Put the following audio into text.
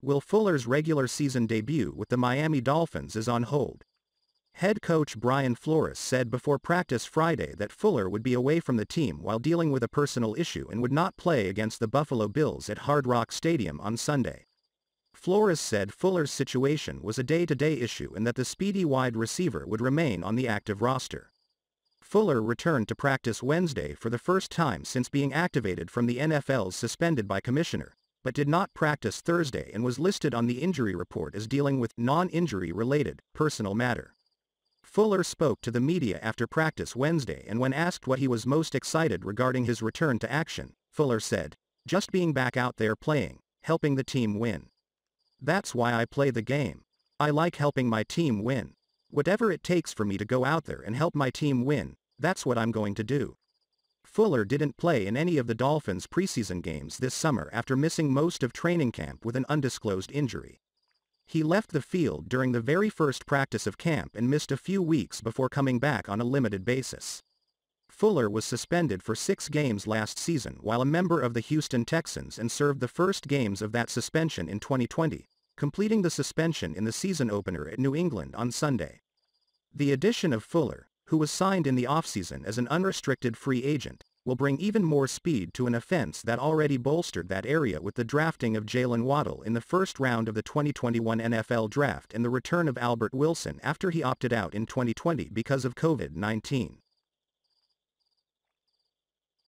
Will Fuller's regular season debut with the Miami Dolphins is on hold. Head coach Brian Flores said before practice Friday that Fuller would be away from the team while dealing with a personal issue and would not play against the Buffalo Bills at Hard Rock Stadium on Sunday. Flores said Fuller's situation was a day-to-day -day issue and that the speedy wide receiver would remain on the active roster. Fuller returned to practice Wednesday for the first time since being activated from the NFL's suspended by commissioner, but did not practice Thursday and was listed on the injury report as dealing with non-injury related personal matter. Fuller spoke to the media after practice Wednesday and when asked what he was most excited regarding his return to action, Fuller said, just being back out there playing, helping the team win. That's why I play the game. I like helping my team win. Whatever it takes for me to go out there and help my team win, that's what I'm going to do. Fuller didn't play in any of the Dolphins' preseason games this summer after missing most of training camp with an undisclosed injury. He left the field during the very first practice of camp and missed a few weeks before coming back on a limited basis. Fuller was suspended for six games last season while a member of the Houston Texans and served the first games of that suspension in 2020, completing the suspension in the season opener at New England on Sunday. The addition of Fuller, who was signed in the offseason as an unrestricted free agent, will bring even more speed to an offense that already bolstered that area with the drafting of Jalen Waddle in the first round of the 2021 NFL Draft and the return of Albert Wilson after he opted out in 2020 because of COVID-19.